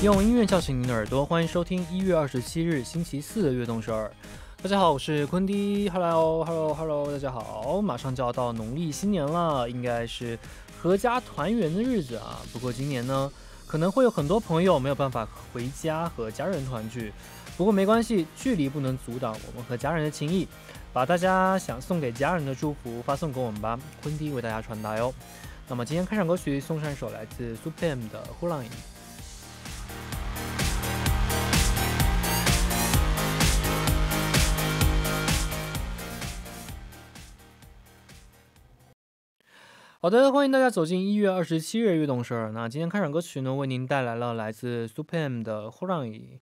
用音乐叫醒您的耳朵，欢迎收听一月二十七日星期四的《悦动首尔》。大家好，我是坤迪，Hello，Hello，Hello，大家好。马上就要到农历新年了，应该是阖家团圆的日子啊。不过今年呢，可能会有很多朋友没有办法回家和家人团聚。不过没关系，距离不能阻挡我们和家人的情谊。把大家想送给家人的祝福发送给我们吧，坤迪为大家传达哟。那么今天开场歌曲送上一首来自 SuperM 的《呼浪影》。好的，欢迎大家走进一月二十七日悦动事儿。那今天开场歌曲呢，为您带来了来自 SuperM 的《呼让椅》。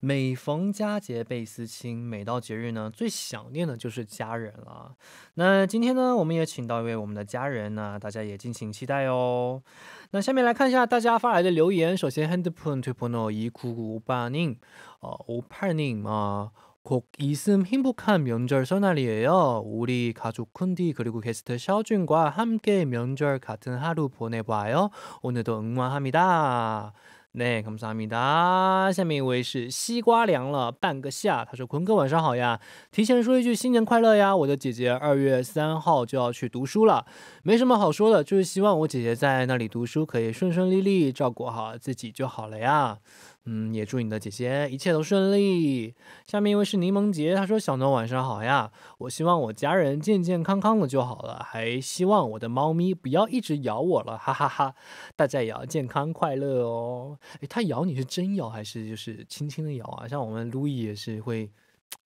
每逢佳节倍思亲，每到节日呢，最想念的就是家人了。那今天呢，我们也请到一位我们的家人呢，大家也敬请期待哦。那下面来看一下大家发来的留言。首先，handphone topono 以酷酷巴宁哦，o p n i n g 啊。곡이승희북한명절소나리예요우리가족쿤디그리고게스트셔준과함께명절같은하루보내봐요오늘도응원합니다네감사합니다下面一位是西瓜凉了半个夏，他说坤哥晚上好呀，提前说一句新年快乐呀。我的姐姐二月三号就要去读书了，没什么好说的，就是希望我姐姐在那里读书可以顺顺利利，照顾好自己就好了呀。嗯，也祝你的姐姐一切都顺利。下面一位是柠檬姐，她说：“小诺晚上好呀，我希望我家人健健康康的就好了，还希望我的猫咪不要一直咬我了，哈哈哈。大家也要健康快乐哦。哎，它咬你是真咬还是就是轻轻的咬啊？像我们路易也是会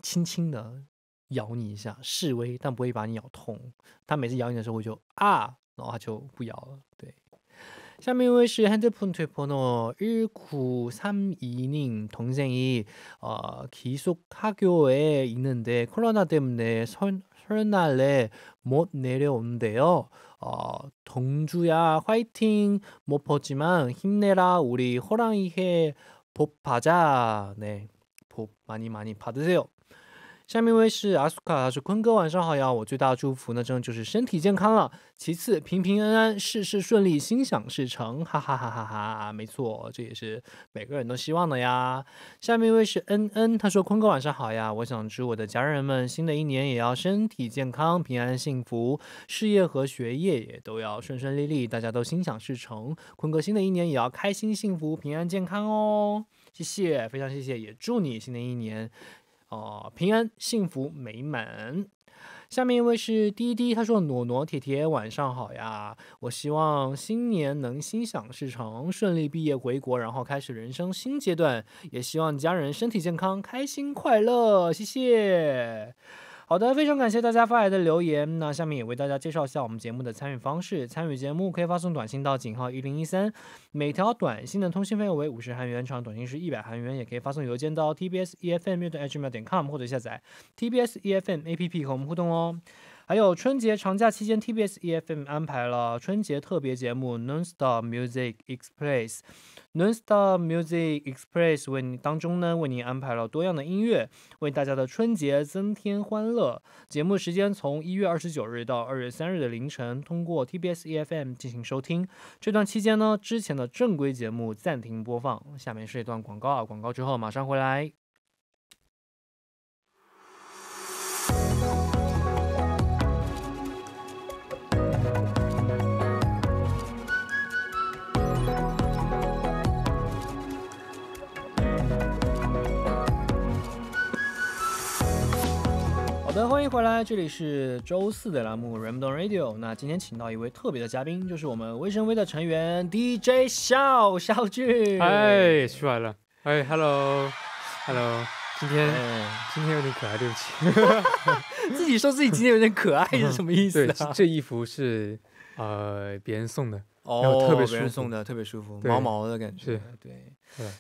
轻轻的咬你一下示威，但不会把你咬痛。它每次咬你的时候我就啊，然后它就不咬了。对。” 샤미우엘 씨 핸드폰 뒷번호 1932님 동생이 어, 기숙 학교에 있는데 코로나 때문에 설, 설날에 못 내려온대요. 어, 동주야 화이팅 못 뭐 보지만 힘내라 우리 호랑이해 복 받자. 네. 복 많이 많이 받으세요. 下面一位是阿斯卡，他是坤哥，晚上好呀！我最大的祝福呢，真的就是身体健康了，其次平平安安，事事顺利，心想事成，哈哈哈哈哈哈！没错，这也是每个人都希望的呀。下面一位是恩恩，他说坤哥晚上好呀，我想祝我的家人们新的一年也要身体健康，平安幸福，事业和学业也都要顺顺利利，大家都心想事成。坤哥新的一年也要开心、幸福、平安、健康哦！谢谢，非常谢谢，也祝你新的一年。哦，平安、幸福、美满。下面一位是滴滴，他说：“诺诺、铁铁，晚上好呀！我希望新年能心想事成，顺利毕业回国，然后开始人生新阶段。也希望家人身体健康、开心快乐。谢谢。”好的，非常感谢大家发来的留言。那下面也为大家介绍一下我们节目的参与方式。参与节目可以发送短信到井号一零一三，每条短信的通信费用为五十韩元，长短信是一百韩元。也可以发送邮件到 t b s e f m 乐队 n m a i l c o m 或者下载 tbsefm APP 和我们互动哦。还有春节长假期间，TBS EFM 安排了春节特别节目《n o n Star Music Express》。《n o n Star Music Express》为您当中呢为您安排了多样的音乐，为大家的春节增添欢乐。节目时间从一月二十九日到二月三日的凌晨，通过 TBS EFM 进行收听。这段期间呢，之前的正规节目暂停播放。下面是一段广告啊，广告之后马上回来。欢迎回来，这里是周四的栏目《r a m d o n Radio》。那今天请到一位特别的嘉宾，就是我们微声微的成员 DJ 肖肖俊。哎，出来了！哎，Hello，Hello，今天今天有点可爱，对不起。自己说自己今天有点可爱是什么意思？对，这衣服是呃别人送的，哦，特别舒服，别人送的特别舒服，毛毛的感觉。对，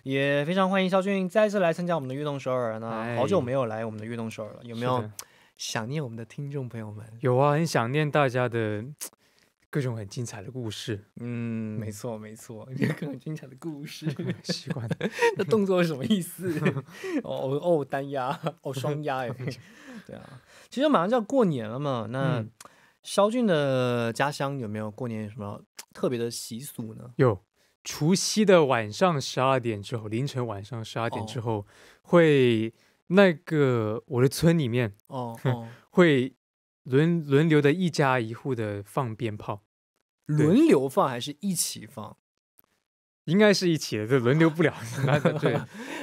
也非常欢迎肖俊再次来参加我们的《运动首尔》那好久没有来我们的《运动首尔》了，有没有？想念我们的听众朋友们，有啊，很想念大家的各种很精彩的故事。嗯，没错没错，各种精彩的故事。习惯的那动作是什么意思？哦哦单压哦双压哎。对啊，其实马上就要过年了嘛。那肖俊的家乡有没有过年什么特别的习俗呢？有，除夕的晚上十二点之后，凌晨晚上十二点之后会。那个我的村里面哦 会轮轮流的一家一户的放鞭炮，轮流放还是一起放？应该是一起的，这轮流不了。对，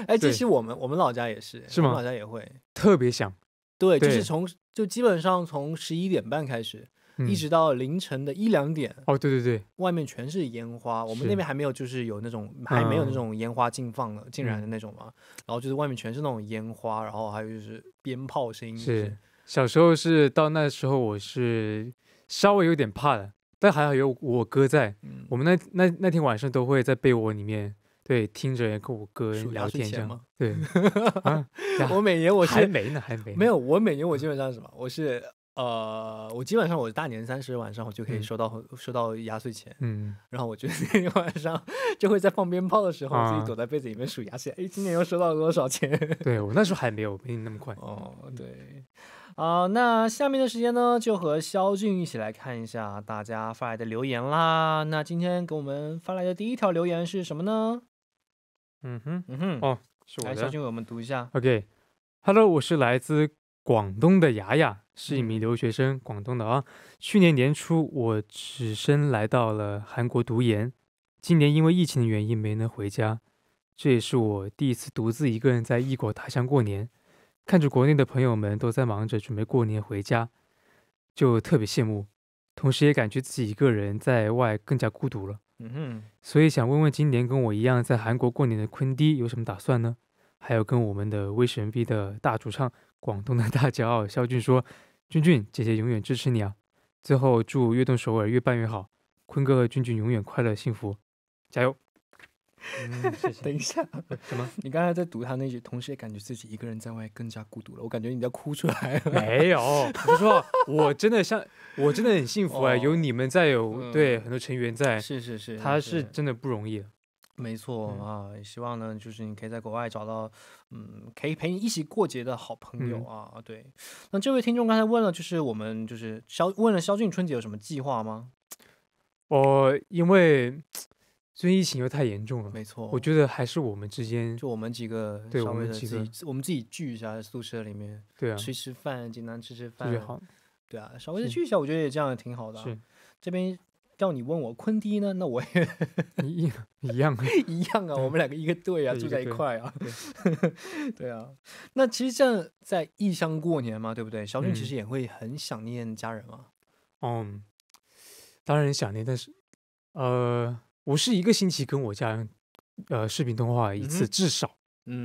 哎，其实我们我们老家也是，是吗？老家也会特别响。对，就是从就基本上从十一点半开始。一直到凌晨的一两点哦，对对对，外面全是烟花，我们那边还没有，就是有那种还没有那种烟花禁放的禁燃的那种嘛。然后就是外面全是那种烟花，然后还有就是鞭炮声音。是小时候是到那时候我是稍微有点怕的，但还好有我哥在。我们那那那天晚上都会在被窝里面对听着跟我哥聊天这样。对，我每年我是还没呢，还没没有我每年我基本上什么我是。呃，我基本上我大年三十晚上我就可以收到收到压岁钱，嗯，然后我觉得那天晚上就会在放鞭炮的时候，我自己躲在被子里面数压岁钱，哎，今年又收到了多少钱？对我那时候还没有没你那么快哦，对，好，那下面的时间呢，就和肖俊一起来看一下大家发来的留言啦。那今天给我们发来的第一条留言是什么呢？嗯哼，嗯哼，哦，是我的，来肖俊，我们读一下。OK，Hello，我是来自广东的雅雅。是一名留学生，广东的啊。去年年初，我只身来到了韩国读研。今年因为疫情的原因没能回家，这也是我第一次独自一个人在异国他乡过年。看着国内的朋友们都在忙着准备过年回家，就特别羡慕，同时也感觉自己一个人在外更加孤独了。嗯哼。所以想问问今年跟我一样在韩国过年的坤迪有什么打算呢？还有跟我们的威神 V 的大主唱，广东的大骄傲肖俊说。君君姐姐永远支持你啊！最后祝悦动首尔越办越好，坤哥和君君永远快乐幸福，加油！等一下，什么？你刚才在读他那句，同时也感觉自己一个人在外更加孤独了。我感觉你在哭出来了。没有，我说我真的像，我真的很幸福啊！有你们在，有对很多成员在，是是是，他是真的不容易。没错啊，希望呢，就是你可以在国外找到，嗯，可以陪你一起过节的好朋友啊。对，那这位听众刚才问了，就是我们就是肖问了肖俊，春节有什么计划吗？我因为最近疫情又太严重了，没错，我觉得还是我们之间，就我们几个，我们自己，我们自己聚一下，宿舍里面，对啊，吃吃饭，简单吃吃饭对啊，稍微的聚一下，我觉得也这样也挺好的，这边。叫你问我昆迪呢？那我也一 样一样，一样啊！我们两个一个队啊，住在一块啊。对啊，那其实这在异乡过年嘛，对不对？小军其实也会很想念家人啊。嗯，当然想念，但是呃，我是一个星期跟我家人呃视频通话一次，至少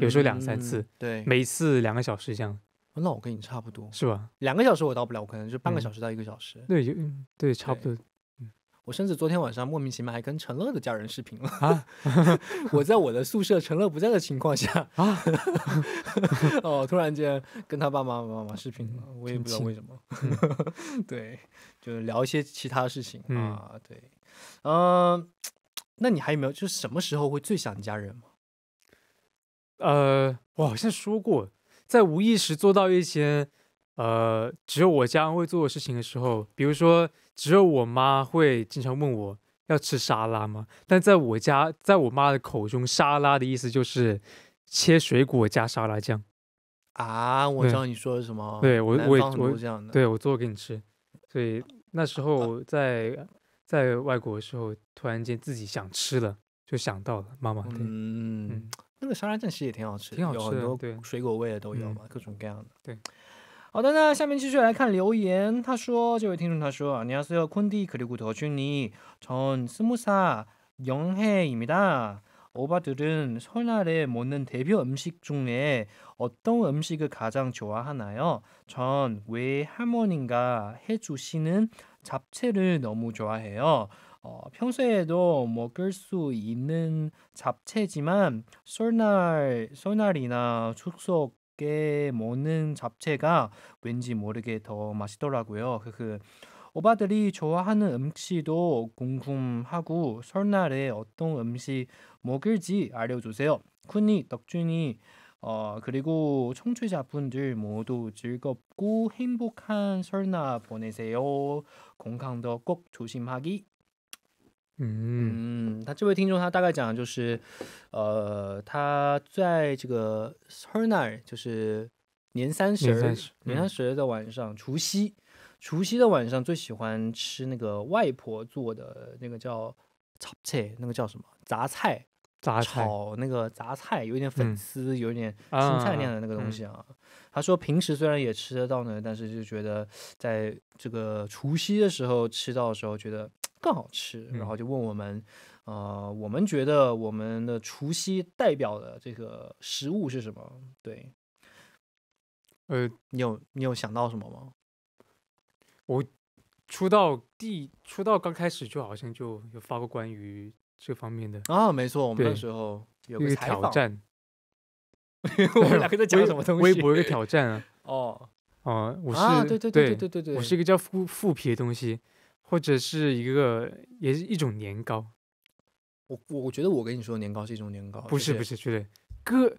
有时候两三次。对，每次两个小时这样。那我跟你差不多是吧？两个小时我到不了，我可能就半个小时到一个小时。对，就对，差不多。我甚至昨天晚上莫名其妙还跟陈乐的家人视频了啊！我在我的宿舍，陈乐不在的情况下啊，哦，突然间跟他爸爸妈妈视频了，我也不知道为什么。对，就是聊一些其他事情啊。对，嗯，那你还有没有？就是什么时候会最想家人吗？呃，我好像说过，在无意识做到一些。呃，只有我家会做的事情的时候，比如说，只有我妈会经常问我要吃沙拉吗？但在我家，在我妈的口中，沙拉的意思就是切水果加沙拉酱啊。我知道你说的什么。对我，我我这样的。对我做给你吃。所以那时候在在外国的时候，突然间自己想吃了，就想到了妈妈。嗯，那个沙拉酱其实也挺好吃，挺有很多对水果味的都有嘛，各种各样的。对。 好的，那下面继续来看留言。他说：“这位听众他说，안녕하세요 콘디 그리고 더준이 전 스무 살영해입니다 오바들은 설날에 먹는 대표 음식 중에 어떤 음식을 가장 좋아하나요? 전 외할머니가 해주시는 잡채를 너무 좋아해요. 어, 평소에도 먹을 수 있는 잡채지만 설날 설날이나 추소 가볍게 먹는 잡채가 왠지 모르게 더 맛있더라고요. 그, 그 오빠들이 좋아하는 음식도 궁금하고 설날에 어떤 음식 먹을지 알려주세요. 쿤이, 덕준이, 어, 그리고 청취자분들 모두 즐겁고 행복한 설날 보내세요. 건강도 꼭 조심하기 嗯，他这位听众他大概讲的就是，呃，他在这个 Hernia 就是年三十儿，年三十儿晚上，除夕，除夕的晚上最喜欢吃那个外婆做的那个叫炒菜，那个叫什么杂菜，炒那个杂菜，有一点粉丝，有一点青菜那样的那个东西啊。他说平时虽然也吃得到呢，但是就觉得在这个除夕的时候吃到的时候觉得。更好吃，然后就问我们，呃，我们觉得我们的除夕代表的这个食物是什么？对，呃，你有你有想到什么吗？我出道第出道刚开始，就好像就有发过关于这方面的啊，没错，我们那时候有个挑战，我们两个在讲什么东西？微博有个挑战啊，哦哦，我是对对对对对对，我是一个叫复复皮的东西。或者是一个，也是一种年糕。我，我，我觉得我跟你说年糕是一种年糕，不是，不是，绝对。哥，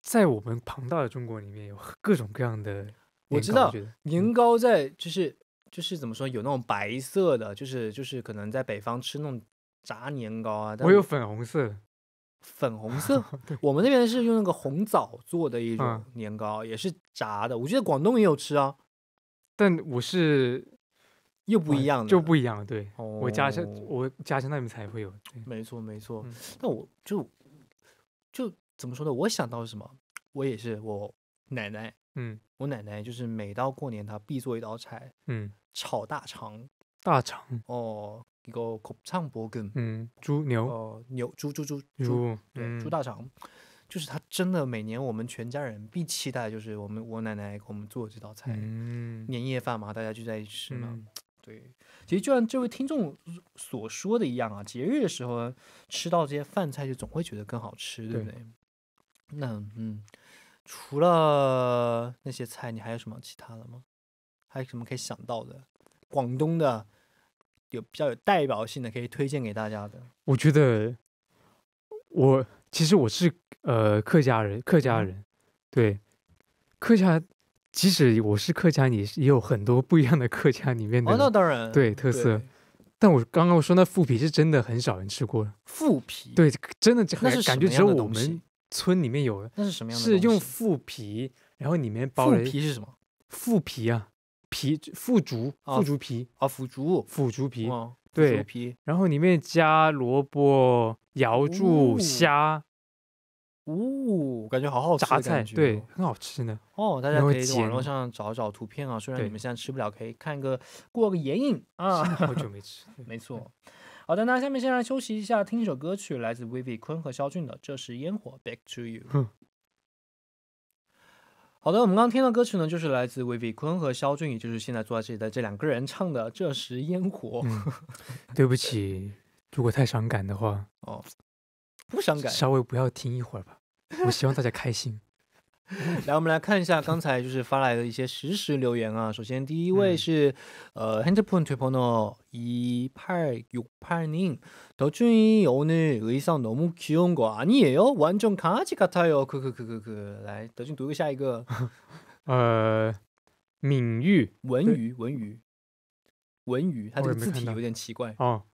在我们庞大的中国里面有各种各样的。我知道年糕在，就是就是怎么说，有那种白色的，就是就是可能在北方吃那种炸年糕啊。我有粉红色，粉红 色。我们那边是用那个红枣做的一种年糕，也是炸的。我记得广东也有吃啊，但我是。又不一样，就不一样。对，我家乡，我家乡那边才会有。没错，没错。那我就就怎么说呢？我想到什么？我也是，我奶奶，嗯，我奶奶就是每到过年，她必做一道菜，嗯，炒大肠。大肠哦，一个口唱脖根，嗯，猪牛，哦、牛猪猪猪猪，对，猪大肠，就是她真的每年我们全家人必期待，就是我们我奶奶给我们做这道菜，嗯，年夜饭嘛，大家聚在一起吃嘛。对，其实就像这位听众所说的一样啊，节日的时候吃到这些饭菜，就总会觉得更好吃，对不对？那嗯，除了那些菜，你还有什么其他的吗？还有什么可以想到的？广东的有比较有代表性的，可以推荐给大家的。我觉得我其实我是呃客家人，客家人对客家。即使我是客家，也也有很多不一样的客家里面的。哦，那当然。对特色，但我刚刚说那腐皮是真的很少人吃过。腐皮？对，真的这是感觉只有我们村里面有。那是什么样的东西？是用腐皮，然后里面包。腐皮是什么？腐皮啊，皮腐竹，腐竹皮啊，腐竹，腐竹皮。皮。对，然后里面加萝卜、瑶柱、虾。哦，感觉好好吃，感觉对，很好吃呢。哦，大家可以在网络上找找图片啊。虽然你们现在吃不了，可以看一个过个眼瘾啊。好久没吃，没错。好的，那下面先来休息一下，听一首歌曲，来自 Vivi 坤和肖俊的《这时烟火》，Back to You。好的，我们刚刚听到的歌曲呢，就是来自 Vivi 坤和肖俊，也就是现在坐在这里的这两个人唱的《这时烟火》。对不起，如果太伤感的话。哦。不伤感，稍微不要听一会儿吧。我希望大家开心。来，我们来看一下刚才就是发来的一些实时留言啊。首先，第一位是呃，h n d p 핸드폰휴번어이팔육팔 님， 덕준이오늘의상너무귀여운거아니에요완전카치카타요쿠키쿠키쿠키来，德俊读个下一个。呃，闽玉，文玉，文玉，文它这个字体有点奇怪啊。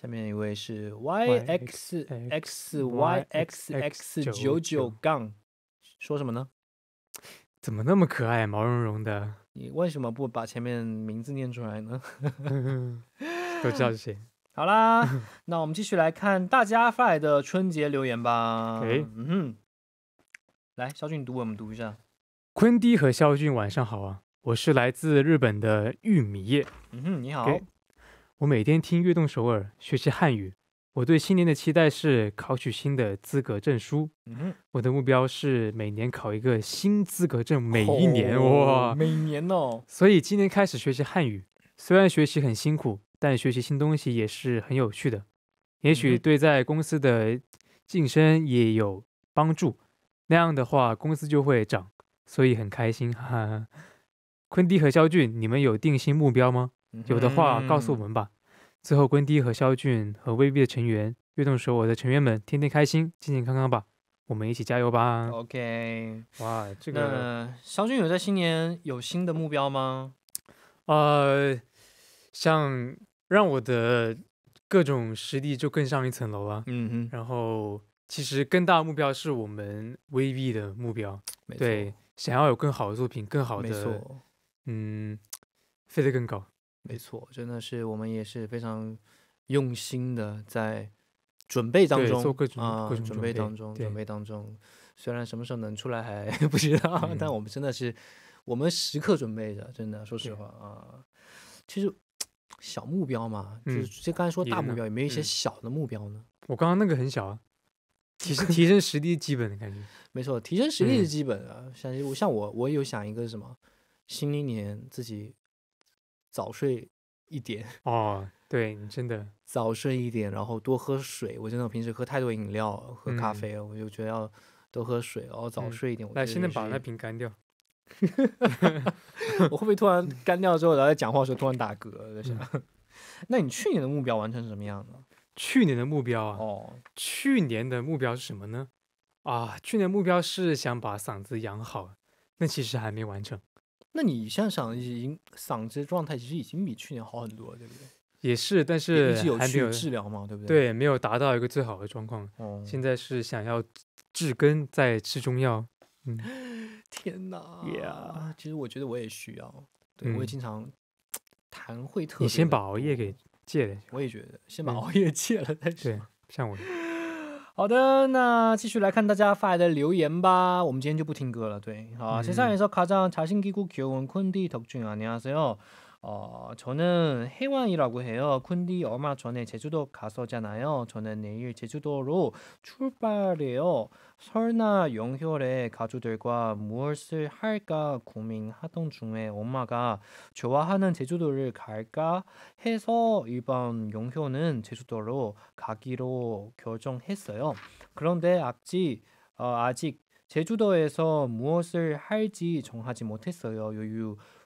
下面一位是 y x x y x x 九九杠，说什么呢？怎么那么可爱，毛茸茸的？你为什么不把前面名字念出来呢？都知道是谁。好啦，那我们继续来看大家发来的春节留言吧。嗯，来，肖俊读，我们读一下。坤迪和肖俊，晚上好啊！我是来自日本的玉米叶。嗯哼，你好。我每天听悦动首尔学习汉语。我对新年的期待是考取新的资格证书。我的目标是每年考一个新资格证，每一年哇，每年哦。所以今年开始学习汉语，虽然学习很辛苦，但学习新东西也是很有趣的。也许对在公司的晋升也有帮助，那样的话公司就会涨，所以很开心。哈，哈。昆迪和肖俊，你们有定新目标吗？有的话告诉我们吧。最后，温迪和肖俊和 v B 的成员，跃动手我的成员们，天天开心，健健康康吧。我们一起加油吧。OK。哇，这个肖俊有在新年有新的目标吗？呃，像让我的各种实力就更上一层楼啊。嗯哼。然后，其实更大的目标是我们 v B 的目标。对，想要有更好的作品，更好的。没错。嗯，飞得更高。没错，真的是我们也是非常用心的在准备当中啊，准备当中，准备当中。虽然什么时候能出来还 不知道，但我们真的是我们时刻准备着。真的，说实话啊，其实小目标嘛，就是刚才说大目标，有没有一些小的目标呢？我刚刚那个很小啊，提升 提升实力，基本的感觉。没错，提升实力是基本的。像我，像我，我有想一个什么，新一年自己。早睡一点 哦，对你真的早睡一点，然后多喝水。我真的，我平时喝太多饮料、喝咖啡了，我就觉得要多喝水，然后早睡一点。来，现在把那瓶干掉。我会不会突然 干掉之后，然后讲话时候突然打嗝？那你去年的目标完成什么样呢？去年的目标啊？哦，去年的目标是什么呢？啊，去年目标是想把嗓子养好，那其实还没完成。那你现在嗓子已经嗓子状态，其实已经比去年好很多，对不对？也是，但是还没有治疗嘛，对不对？对，没有达到一个最好的状况。哦，现在是想要治根，在吃中药。嗯，天哪！呀，其实我觉得我也需要，对我也经常痰会特。你先把熬夜给戒了。我也觉得，先把熬夜戒了再治。对，像我。好的，那继续来看大家发来的留言吧。我们今天就不听歌了，对。好，先上一首《卡上查新低估球》，我们困地投军啊，你好，朋友。 어, 저는 혜완이라고 해요. 쿤디 얼마 전에 제주도 가서잖아요. 저는 내일 제주도로 출발해요. 설날 영휴일에 가족들과 무엇을 할까 고민하던 중에 엄마가 좋아하는 제주도를 갈까 해서 이번 영휴은 제주도로 가기로 결정했어요. 그런데 아직 어, 아직 제주도에서 무엇을 할지 정하지 못했어요. 요유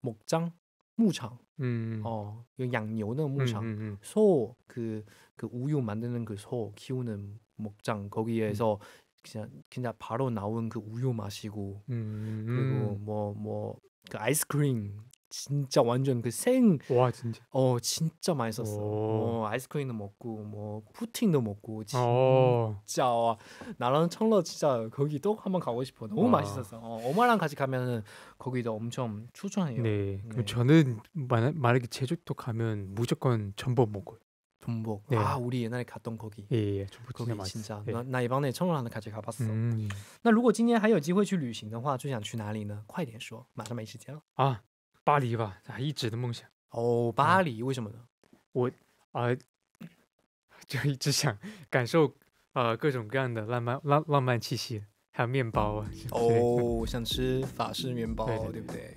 목장, 무장. 음. 어, 그 양요는 음, 무장. 음, 음, 소, 그, 그 우유 만드는 그 소 키우는 목장 거기에서 음. 그냥 그냥 바로 나온 그 우유 마시고 음, 그리고 뭐 뭐 그 아이스크림 진짜 완전 그 생 와 진짜 어 진짜 맛있었어. 어, 아이스크림도 먹고 뭐 푸틴도 먹고 어. 진짜 와, 나랑 청러 진짜 거기 또 한번 가고 싶어. 너무 와. 맛있었어. 어, 엄마랑 같이 가면은 거기도 엄청 추천해요. 네. 네. 그럼 네. 저는 만, 만약에 제주도 가면 무조건 전복 먹어요. 전복. 네. 아 우리 옛날에 갔던 거기. 예, 예 전복 거기 진짜, 진짜 예. 나, 나 이번에 청러랑 같이 가봤어. 음. 나如果今天还有机会去旅行的话最想去哪里呢快点说马上没时间了啊 巴黎吧，啊，一直的梦想。哦，巴黎，为什么呢？我啊，就一直想感受啊各种各样的浪漫、浪浪漫气息，还有面包啊。哦，想吃法式面包，对不对？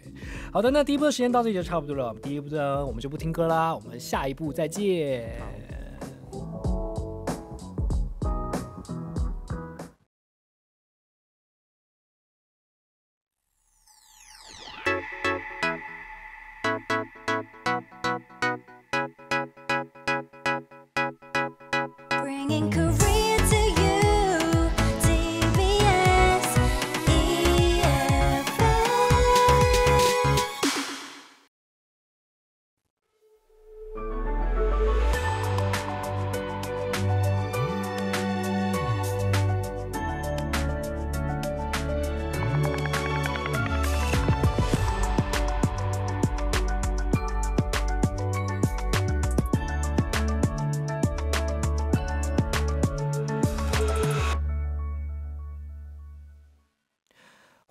好的，那第一步的时间到这里就差不多了。第一步呢，我们就不听歌啦，我们下一步再见。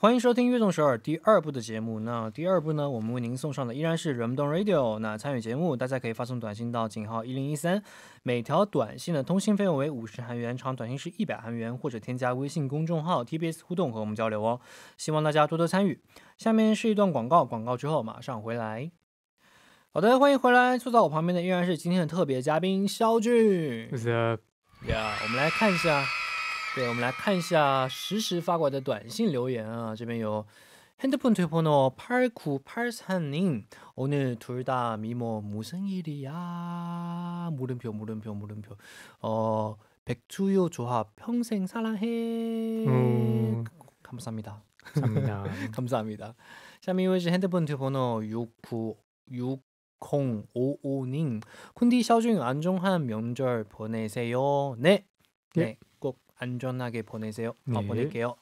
欢迎收听《悦动首尔》第二部的节目。那第二部呢，我们为您送上的依然是《r a m d o m Radio》。那参与节目，大家可以发送短信到井号一零一三，每条短信的通信费用为五十韩元，长短信是一百韩元，或者添加微信公众号 TBS 互动和我们交流哦。希望大家多多参与。下面是一段广告，广告之后马上回来。好的，欢迎回来。坐在我旁边的依然是今天的特别嘉宾肖俊。y e a h 我们来看一下。 对，我们来看一下实时发过来的短信留言啊，这边有。핸드폰 뒷번호 8984님 오늘 둘다 미모 무슨 일이야 물음표 물음표 물음표 어 백주요 조합 평생 사랑해 음. 감사합니다 감사합니다 감사합니다 샤미웨즈 핸드폰 뒷번호 696 055님 쿤디 샤중 안정한 명절 보내세요 네 예. 네. 네. 안전하게 보내세요. 어, 네. 어, 보낼게요.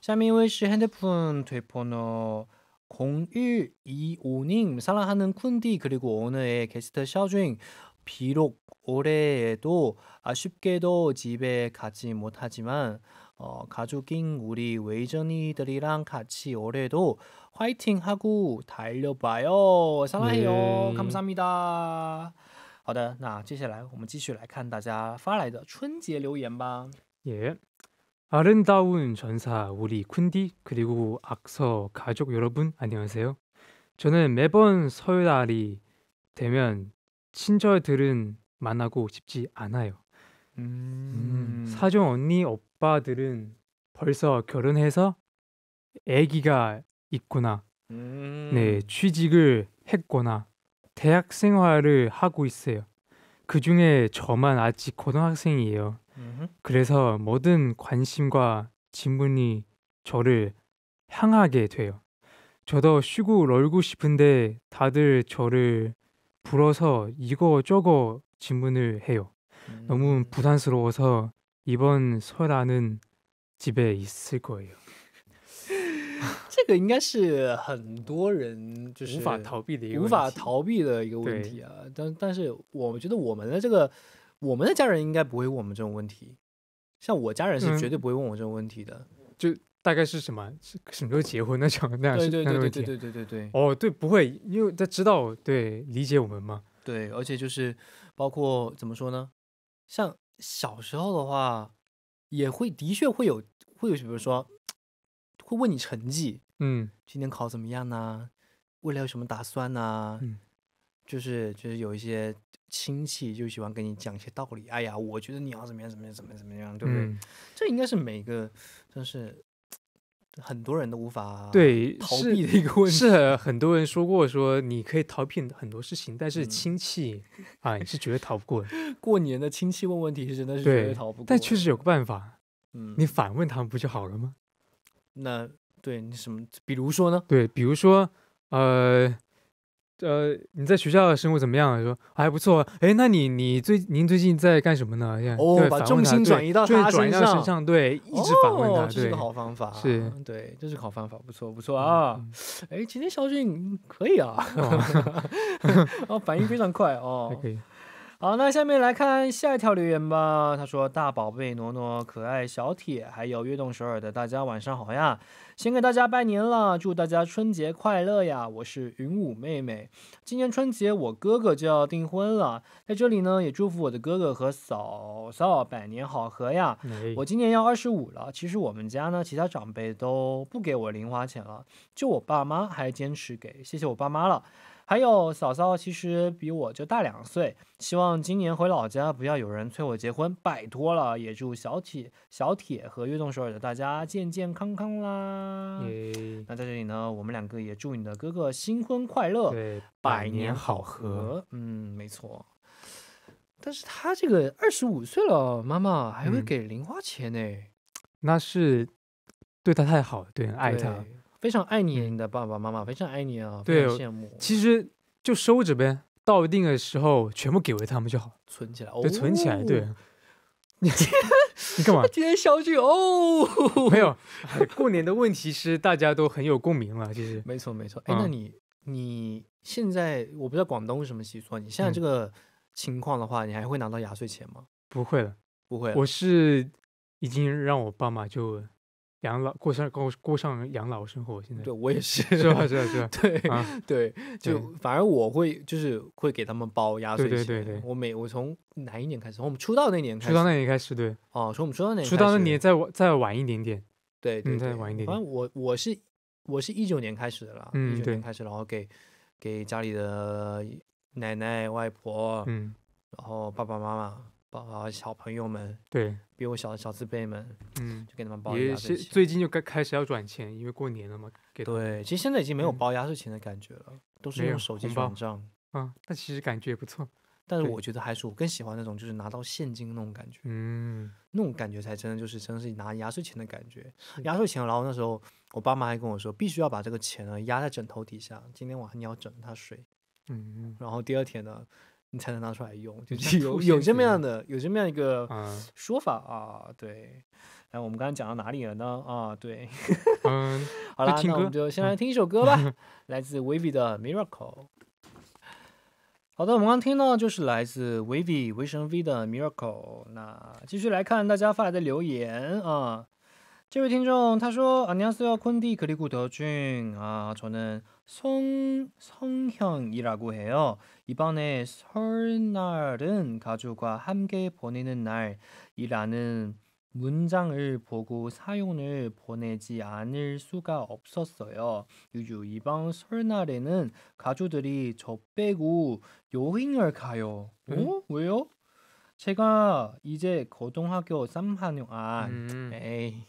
샤미웰 씨 핸드폰 뒷번호 0125님 사랑하는 쿤디 그리고 오늘의 게스트 샤주잉 비록 올해에도 아쉽게도 집에 가지 못하지만 어, 가족인 우리 웨이전이들이랑 같이 올해도 화이팅 하고 달려봐요. 사랑해요. 네. 감사합니다. 好的，那接下来我们继续来看大家发来的春节留言吧。 예. 아름다운 전사 우리 쿤디 그리고 악서 가족 여러분 안녕하세요. 저는 매번 설날이 되면 친절들은 만나고 싶지 않아요. 음... 음, 사촌 언니 오빠들은 벌써 결혼해서 아기가 있구나 네, 음... 네 취직을 했거나 대학 생활을 하고 있어요. 그 중에 저만 아직 고등학생이에요. 그래서 모든 관심과 질문이 저를 향하게 돼요. 저도 쉬고 놀고 싶은데 다들 저를 불어서 이거저거 질문을 해요. 음. 너무 부담스러워서 이번 설안은 집에 있을 거예요. 这个应该是很多人就是无法逃避的一个无法逃避的一个问题啊，但但是我觉得我们的这个 我们的家人应该不会问我们这种问题，像我家人是绝对不会问我这种问题的。就大概是什么，是什么时候结婚那种那样，对对对对对对对对。哦，对，不会，因为他知道，对，理解我们嘛。对，而且就是包括怎么说呢？像小时候的话，也会的确会有，会有比如说会问你成绩，嗯，今年考怎么样呢？未来有什么打算呢？嗯，就是就是有一些。亲戚就喜欢跟你讲一些道理。哎呀，我觉得你要怎么样怎么样怎么样怎么样，对不对？这应该是每个，就是很多人都无法对逃避的一个问题。是很多人说过说你可以逃避很多事情，但是亲戚啊，你是绝对逃不过。的。过年的亲戚问问题，是真的是绝对逃不过。但确实有个办法，嗯，你反问他们不就好了吗？那对你什么？比如说呢？对，比如说，呃。呃，你在学校的生活怎么样？说还不错。哎，那你你最您最近在干什么呢？现在哦，把重心转移到他身上，对，一直反问他，这是个好方法，是对，这是好方法，不错不错啊。哎，今天小俊可以啊，哦，反应非常快哦，还可以。好，那下面来看下一条留言吧。他说：“大宝贝挪挪，可爱小铁，还有悦动首尔的，大家晚上好呀！先给大家拜年了，祝大家春节快乐呀！我是云舞妹妹。今年春节我哥哥就要订婚了，在这里呢也祝福我的哥哥和嫂嫂百年好合呀！我今年要二十五了。其实我们家呢，其他长辈都不给我零花钱了，就我爸妈还坚持给，谢谢我爸妈了。”还有嫂嫂，其实比我就大两岁。希望今年回老家不要有人催我结婚，拜托了。也祝小铁、小铁和悦动首尔的大家健健康康啦。那在这里呢，我们两个也祝你的哥哥新婚快乐，对，百年好合。嗯，没错。但是他这个二十五岁了，妈妈还会给零花钱呢？那是对他太好，对，爱他。非常爱你的爸爸妈妈，非常爱你啊！对，羡慕。其实就收着呗，到一定的时候全部给回他们就好。存起来，对，存起来。对，你今天你干嘛？今 天小九哦，没有。过年的问题是大家都很有共鸣了，其实。没错没错，哎，那你你现在我不知道广东什么习俗，你现在这个情况的话，你还会拿到压岁钱吗？不会了，不会。我是已经让我爸妈就。养老过上过过上养老生活，现在对我也是，是吧？是吧？是，吧？对对，就反正我会就是会给他们包压岁钱。对对对，我每我从哪一年开始？我们出道那年。出道那年开始对。哦，从我们出道那年。出道那年再再晚一点点。对对，再晚一点。反正我我是我是一九年开始的啦，一九年开始，然后给给家里的奶奶外婆，嗯，然后爸爸妈妈。啊，小朋友们，对，比我小的小资辈们，嗯，就给他们包压岁钱。也是最近就该开始要转钱，因为过年了嘛。对，其实现在已经没有包压岁钱的感觉了，都是用手机转账。啊，那其实感觉也不错。但是我觉得还是我更喜欢那种，就是拿到现金那种感觉。嗯。那种感觉才真的就是真的是拿压岁钱的感觉。压岁钱，然后那时候我爸妈还跟我说，必须要把这个钱呢压在枕头底下，今天晚上你要枕它睡。嗯。然后第二天呢。你才能拿出来用，就有有这么样的有这么样一个说法啊，对。哎，我们刚刚讲到哪里了呢？啊，对。嗯，好了，那我们就先来听一首歌吧，来自 Vivi 的 Miracle。好的，我们刚刚听到就是来自 Vivi 维神 V 的 Miracle。那继续来看大家发来的留言啊。 这位听众他说：“안녕하세요 콘디 그리고 더준 아 저는 송 성형이라고 해요. 이번에 설날은 가족과 함께 보내는 날이라는 문장을 보고 사연을 보내지 않을 수가 없었어요. 유유 이번 설날에는 가족들이 저 빼고 여행을 가요. 어? 왜요? 제가 이제 고등학교 3학년 아 음. 에이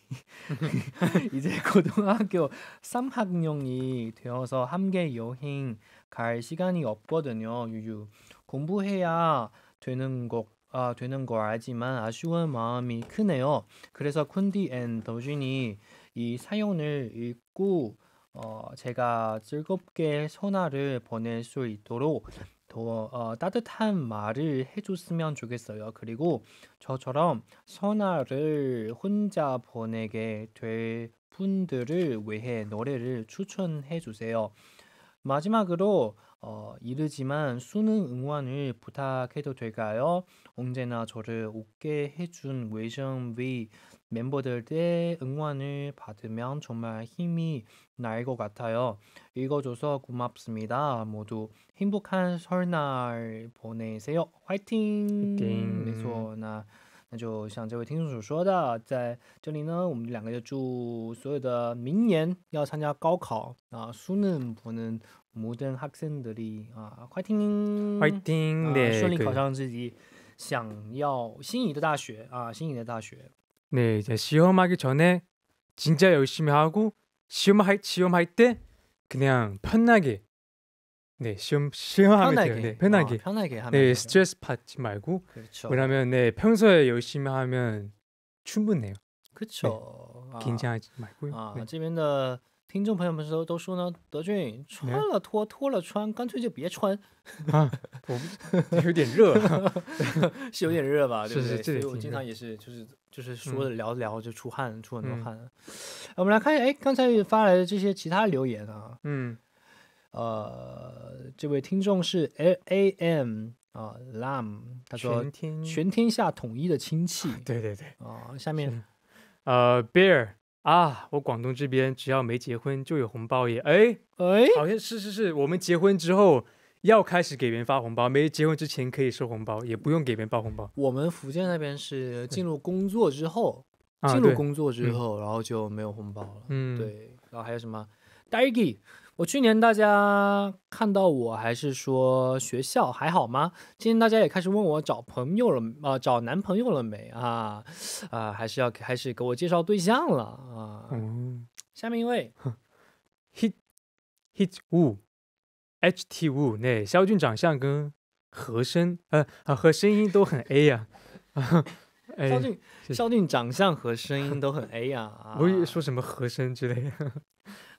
이제 고등학교 3학년이 되어서 함께 여행 갈 시간이 없거든요. 유유 공부해야 되는 것 아, 되는 거 알지만 아쉬운 마음이 크네요. 그래서 쿤디 앤 더준이 이 사연을 읽고 어, 제가 즐겁게 소나를 보낼 수 있도록 더 어, 따뜻한 말을 해줬으면 좋겠어요. 그리고 저처럼 선화를 혼자 보내게 될 분들을 위해 노래를 추천해 주세요. 마지막으로 어, 이르지만 수능 응원을 부탁해도 될까요? 언제나 저를 웃게 해준 외정위 멤버들의 응원을 받으면 정말 힘이 날 것 같아요. 읽어줘서 고맙습니다. 모두 행복한 설날 보내세요. 화이팅！ 没错，那那就像这位听众所说的，在这里呢，我们两个就祝所有的明年要参加高考啊，수능보는 아, 모든 학생들이 아, 화이팅! 화이팅! 아, 顺利考上自己想要心仪的大学啊，心仪的大学。 네, 네, 이제 시험하기 전에 진짜 열심히 하고 시험할 시험할 때 그냥 편하게 네 시험 시험하면 편하게. 돼요. 네, 편하게 어, 편하게 하면 네 돼요. 스트레스 받지 말고 그렇죠. 왜냐하면 네 평소에 열심히 하면 충분해요. 그렇죠. 네, 아. 긴장하지 말고요. 아, 네. 这边的听众朋友们都都说呢，德俊穿了脱，脱了穿，干脆就别穿啊！有点热 是有点热吧？对不对？所以我经常也是，就是就是说聊着聊就出汗，出很多汗。我们来看一下，哎，刚才发来的这些其他留言啊，嗯，呃，这位听众是 LAM 啊，LAM，他说全天下统一的亲戚。对 对对，哦，下面呃，Bear。啊，我广东这边只要没结婚就有红包耶！哎哎，好像是是是，我们结婚之后要开始给别人发红包，没结婚之前可以收红包，也不用给别人包红包。我们福建那边是进入工作之后，进入工作之后，然后就没有红包了。嗯，对。然后还有什么 d a d g y 我去年大家看到我还是说学校还好吗？今年大家也开始问我找朋友了啊，找男朋友了没啊？啊，还是要开始给我介绍对象了啊。下面一位，hit hit Wu H T Wu，那肖俊长相跟和声呃和声音都很 A 呀。肖俊肖俊长相和声音都很 A 呀。不要说什么和声之类。的。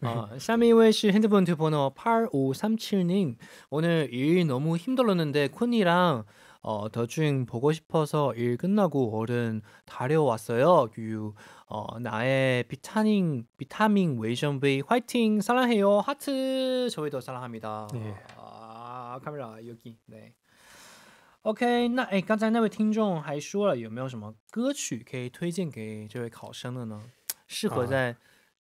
네. 아, 샤미웰 씨 핸드폰 번호 8537님 오늘 일 너무 힘들었는데 쿤이랑 어, 더중 보고 싶어서 일 끝나고 얼른 다려왔어요. 유 어, 나의 비타민 비타민 웨이션베이 화이팅 사랑해요. 하트 저희도 사랑합니다. 네. 아, 카메라 여기. 네. OK，那哎，刚才那位听众还说了，有没有什么歌曲可以推荐给这位考生的呢？适合在、啊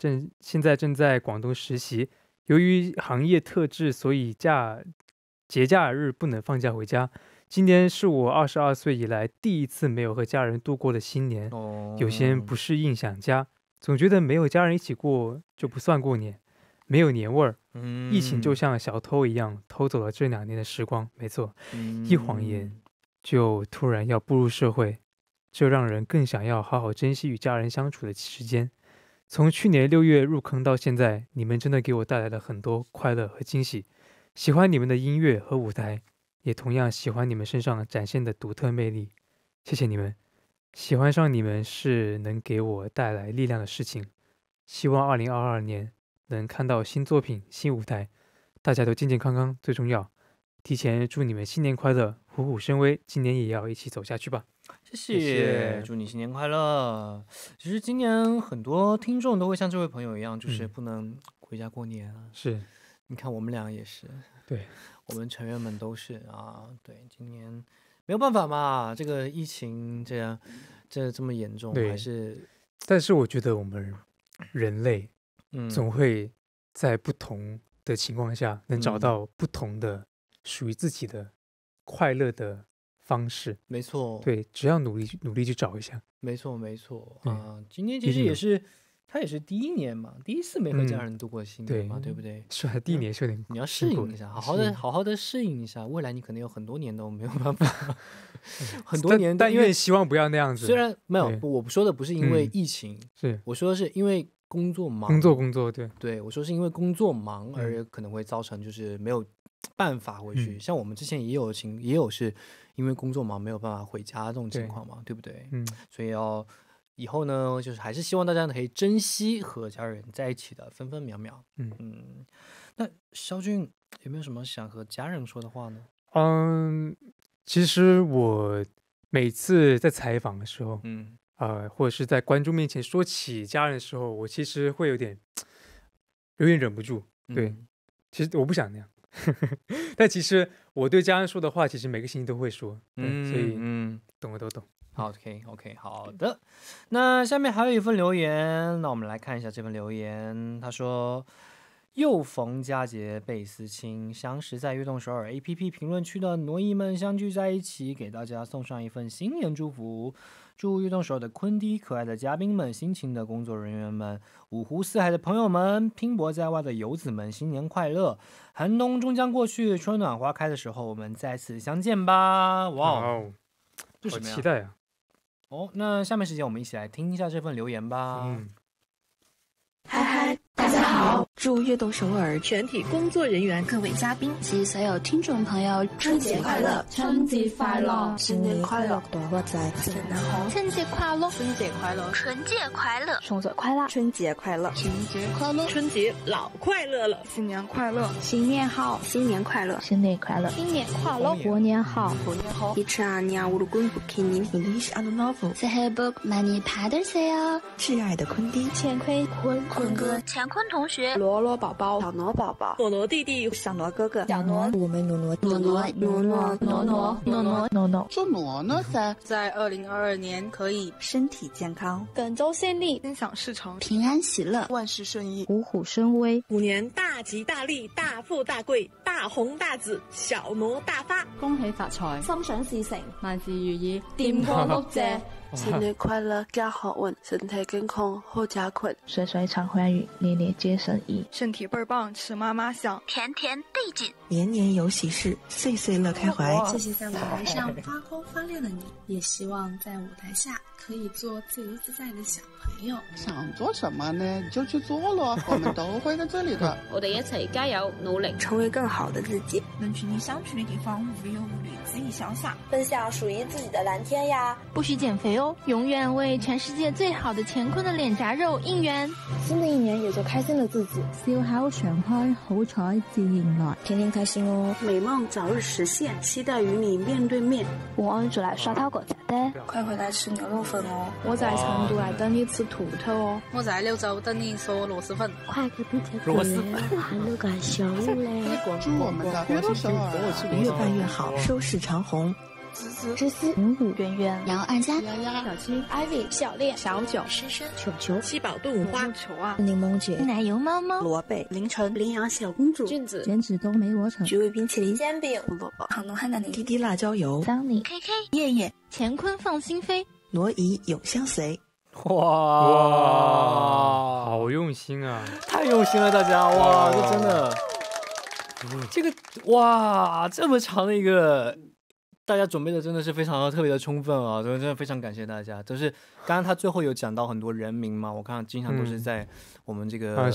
正现在正在广东实习，由于行业特质，所以假节假日不能放假回家。今年是我二十二岁以来第一次没有和家人度过的新年，有些不适应想家，总觉得没有家人一起过就不算过年，没有年味儿。疫情就像小偷一样偷走了这两年的时光。没错，一晃眼就突然要步入社会，这让人更想要好好珍惜与家人相处的时间。从去年六月入坑到现在，你们真的给我带来了很多快乐和惊喜。喜欢你们的音乐和舞台，也同样喜欢你们身上展现的独特魅力。谢谢你们，喜欢上你们是能给我带来力量的事情。希望二零二二年能看到新作品、新舞台，大家都健健康康最重要。提前祝你们新年快乐，虎虎生威，今年也要一起走下去吧。谢谢，祝你新年快乐！其实今年很多听众都会像这位朋友一样，就是不能回家过年啊。是，你看我们俩也是。对，我们成员们都是啊。对，今年没有办法嘛，这个疫情这样，这这么严重。对，是。但是我觉得我们人类，嗯，总会在不同的情况下能找到不同的属于自己的快乐的。方式没错，对，只要努力去努力去找一下，没错没错啊。今天其实也是他也是第一年嘛，第一次没和家人度过新年嘛，对不对？是第一年，有点你要适应一下，好好的好好的适应一下。未来你可能有很多年都没有办法，很多年。但愿希望不要那样子。虽然没有，我说的不是因为疫情，是我说的是因为工作忙，工作工作对对，我说是因为工作忙而可能会造成就是没有办法回去。像我们之前也有情，也有是。因为工作忙，没有办法回家，这种情况嘛，对不对？嗯，所以要以后呢，就是还是希望大家可以珍惜和家人在一起的分分秒秒。嗯嗯。那肖俊有没有什么想和家人说的话呢？嗯，其实我每次在采访的时候，嗯啊，或者是在观众面前说起家人的时候，我其实会有点有点忍不住。对，其实我不想那样，但其实。我对家人说的话，其实每个星期都会说，嗯，所以嗯，懂的都懂。好，OK，OK，好的。那下面还有一份留言，那我们来看一下这份留言。他说。又逢佳节倍思亲，相识在悦动首尔 APP 评论区的挪移们相聚在一起，给大家送上一份新年祝福。祝悦动首尔的昆迪、可爱的嘉宾们、辛勤的工作人员们、五湖四海的朋友们、拼搏在外的游子们新年快乐！寒冬终将过去，春暖花开的时候，我们再次相见吧！哇哦，这什么呀？期待啊！哦，那下面时间我们一起来听一下这份留言吧。嗯。嗨嗨。祝悦动首尔全体工作人员、各位嘉宾及所有听众朋友春节快乐！春节快乐！新年快乐！多欢在新年好！春节快乐！春节快乐！春节快乐！春节快乐！春节快乐！春节老快乐了！新年快乐！新年好！新年快乐！新年快乐！新年快乐！过年好！过年好！H R N I U L U G U N B K N I M I L I S A N O F U S H B O K M A N I P A D E S I A 致爱的坤迪、乾坤、坤坤哥、乾坤同学。罗罗宝宝，小罗宝宝，罗罗弟弟，小罗哥哥，小罗，我们罗罗，罗罗，罗罗，罗罗，罗罗，罗罗，做罗罗噻！在二零二二年可以身体健康，本周先例，心想事成，平安喜乐，万事顺意，虎虎生威，五年大吉大利，大富大贵，大红大紫，小罗大发，恭喜发财，心想事成，万事如意，掂过关注，谢。新年快乐，家好稳，身体健康好家困，岁岁常欢愉，年年皆胜意，身体倍儿棒，吃嘛嘛香，甜甜地紧，年年有喜事，岁岁乐开怀。谢谢在舞台上发光发亮的你，也希望在舞台下。可以做自由自在的小朋友，想做什么呢？就去做咯，我们都会在这里的。我哋一齐加油努力，成为更好的自己，能去你想去的地方，无忧无虑，恣意想象，奔向属于自己的蓝天呀！不许减肥哦！永远为全世界最好的乾坤的脸颊肉应援！新的一年也就开心了自己，笑口常开，好彩自然来，天天开心哦！美梦早日实现，期待与你面对面。我阿主来刷淘果咋的？快回来吃牛肉。粉哦，我在成都来等你吃兔头哦，我在柳州等你嗦螺蛳粉。螺蛳粉，螺蛳粉，还都敢秀嘞！关我们，越办越好，收视长虹。丝丝，云雾，圆圆，杨二三，小七、艾薇，小烈，小九，深深，球球，七宝，杜五花，球啊，柠檬姐，奶油猫猫，萝贝，凌晨，羚羊小公主，俊子，剪纸都没我丑，橘味冰淇淋煎饼，胡萝卜，糖浓汉娜的滴滴辣椒油，桑尼、k K，叶叶，乾坤放心飞。挪移永相随。哇，好用心啊！太用心了，大家哇，这真的，这个哇，这么长的一个，大家准备的真的是非常特别的充分啊！真的非常感谢大家，就是刚刚他最后有讲到很多人名嘛，我看经常都是在我们这个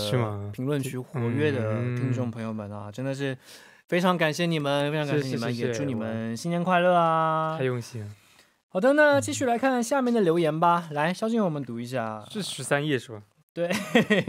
评论区活跃的听众朋友们啊，真的是非常感谢你们，非常感谢你们，也祝你们新年快乐啊！太用心。了。好的，那继续来看下面的留言吧。来，肖俊，我们读一下，是十三页是吧？对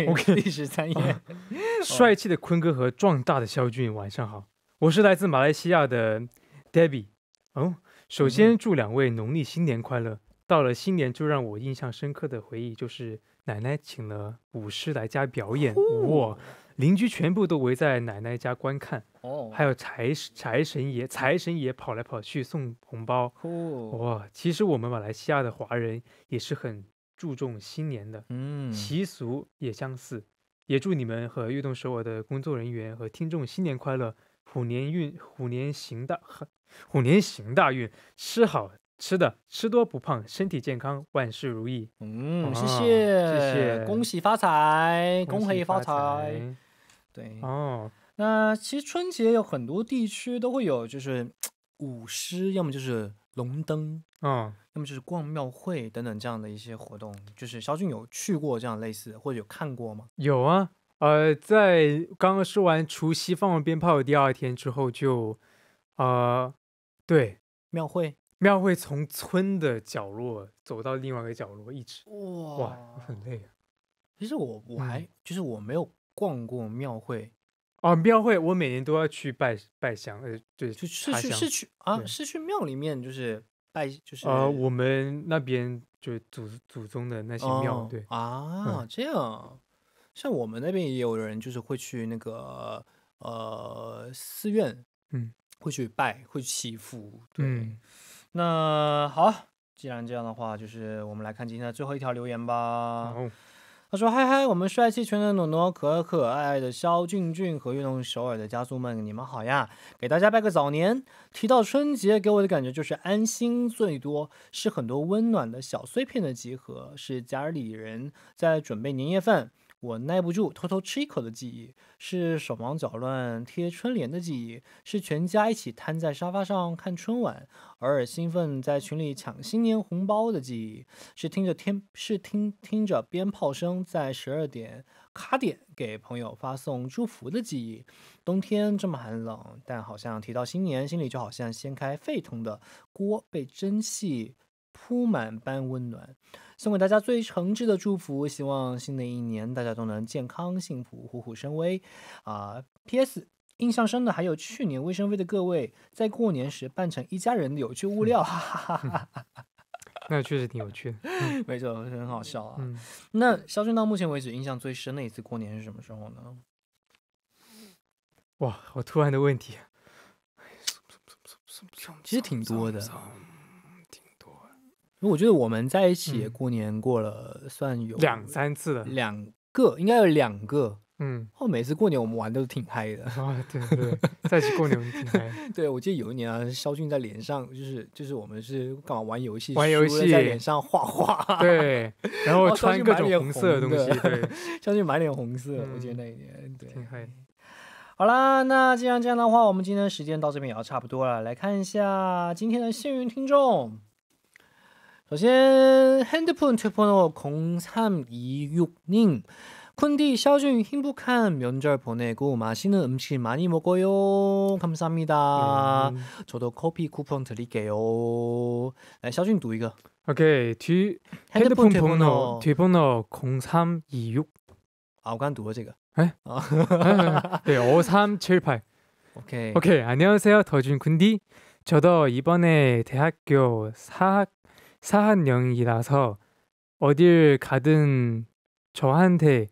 ，OK，第十三页。帅气的坤哥和壮大的肖俊，晚上好，我是来自马来西亚的 Debbie。哦，首先祝两位农历新年快乐。到了新年，就让我印象深刻的回忆就是奶奶请了舞狮来家表演，哇。邻居全部都围在奶奶家观看，哦，还有财财神爷，财神爷跑来跑去送红包，哦，哇！其实我们马来西亚的华人也是很注重新年的，嗯，习俗也相似。也祝你们和悦动首尔的工作人员和听众新年快乐，虎年运，虎年行大，虎年行大运，吃好吃的，吃多不胖，身体健康，万事如意。嗯，谢谢，谢谢，恭喜发财，恭喜发财。对哦，那其实春节有很多地区都会有，就是 舞狮，要么就是龙灯，啊，要么就是逛庙会等等这样的一些活动。就是肖俊有去过这样类似或者有看过吗？有啊，呃，在刚刚说完除夕放完鞭炮的第二天之后，就呃，对庙会，庙会从村的角落走到另外一个角落，一直哇，很累啊。其实我我还就是我没有。逛过庙会，哦，庙会，我每年都要去拜拜香，呃，对，是去是去啊，是去庙里面，就是拜，就是啊，我们那边就是祖祖宗的那些庙，对啊，这样，像我们那边也有人就是会去那个呃寺院，嗯，会去拜，会祈福，对，那好，既然这样的话，就是我们来看今天的最后一条留言吧。他说：“嗨嗨，我们帅气全能暖暖，可可爱的肖俊俊和运动首尔的家族们，你们好呀！给大家拜个早年。提到春节，给我的感觉就是安心，最多是很多温暖的小碎片的集合，是家里人在准备年夜饭。”我耐不住偷偷吃一口的记忆，是手忙脚乱贴春联的记忆，是全家一起瘫在沙发上看春晚，偶尔兴奋在群里抢新年红包的记忆，是听着天是听听着鞭炮声在十二点卡点给朋友发送祝福的记忆。冬天这么寒冷，但好像提到新年，心里就好像掀开沸腾的锅被蒸汽。铺满般温暖，送给大家最诚挚的祝福。希望新的一年大家都能健康幸福，虎虎生威！啊，P.S.，印象深的还有去年卫生费的各位在过年时扮成一家人的有趣物料，哈哈哈哈哈哈。那确实挺有趣的，没错，很好笑啊。那肖军到目前为止印象最深的一次过年是什么时候呢？哇，我突然的问题，其实挺多的。我觉得我们在一起过年过了，算有两三次了，两个应该有两个，嗯，然后每次过年我们玩都挺嗨的，啊对对，在一起过年挺嗨，对我记得有一年啊，肖俊在脸上就是就是我们是干嘛玩游戏，玩游戏在脸上画画，对，然后穿各种红色的东西，对，肖俊满脸红色，我记得那一年，对，挺嗨。好啦，那既然这样的话，我们今天时间到这边也要差不多了，来看一下今天的幸运听众。首先， 핸드폰 최번호 0326님. 쿤디 샤준 행복한 명절 보내고 맛있는 음식 많이 먹어요. 감사합니다. 음. 저도 커피 쿠폰 드릴게요. 네, 샤준 또 이거. 오케이. 뒤 핸드폰, 번호 뒤번호 0326. 아간 누워 제가. 어. 네? 네, 5378. 오케이. 오케이. 안녕하세요. 더준 쿤디 저도 이번에 대학교 4학 사한 영이라서 어딜 가든 저한테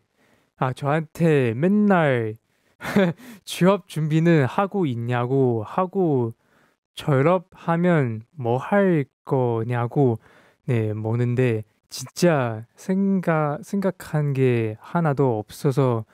아 저한테 맨날 취업 준비는 하고 있냐고 하고 졸업하면 뭐 할 거냐고 네 뭐는데 진짜 생각 생각한 게 하나도 없어서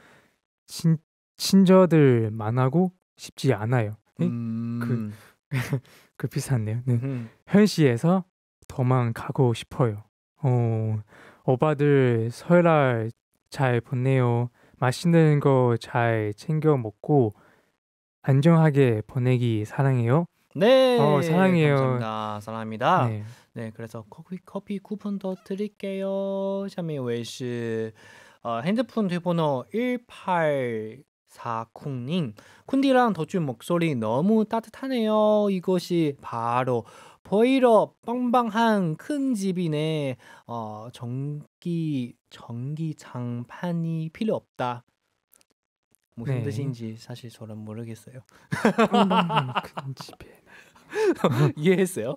친 친절들 만나고 싶지 않아요. 네? 그, 음... 그, 그비슷한요 네. 음. 현시에서 더만 가고 싶어요. 어, 오빠들 설날 잘 보내요. 맛있는 거 잘 챙겨 먹고 안정하게 보내기 사랑해요. 네, 어, 사랑해요. 감사합니다. 사랑합니다. 네. 네, 그래서 커피 커피 쿠폰도 드릴게요. 샤미 웨이 어, 핸드폰 뒷번호 사콩님, 쿤디랑 더준 목소리 너무 따뜻하네요. 이것이 바로 보이러 빵빵한 큰 집이네. 어, 전기 전기 장판이 필요 없다. 무슨 뭐 네. 뜻인지 사실 저는 모르겠어요. 빵빵한 큰 집에 이해했어요?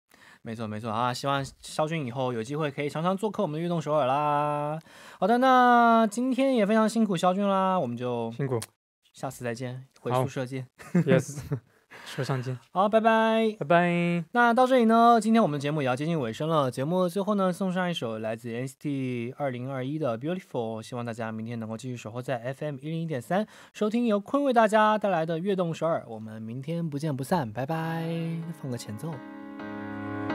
没错没错啊，希望肖军以后有机会可以常常做客我们的运动首尔啦。好的，那今天也非常辛苦肖军啦，我们就辛苦，下次再见，回宿射见 y e s 说上见。好，拜拜，拜拜。那到这里呢，今天我们节目也要接近尾声了。节目最后呢，送上一首来自 NCT 二零二一的 Beautiful，希望大家明天能够继续守候在 FM 一零一点三，收听由坤为大家带来的悦动首尔。我们明天不见不散，拜拜。放个前奏。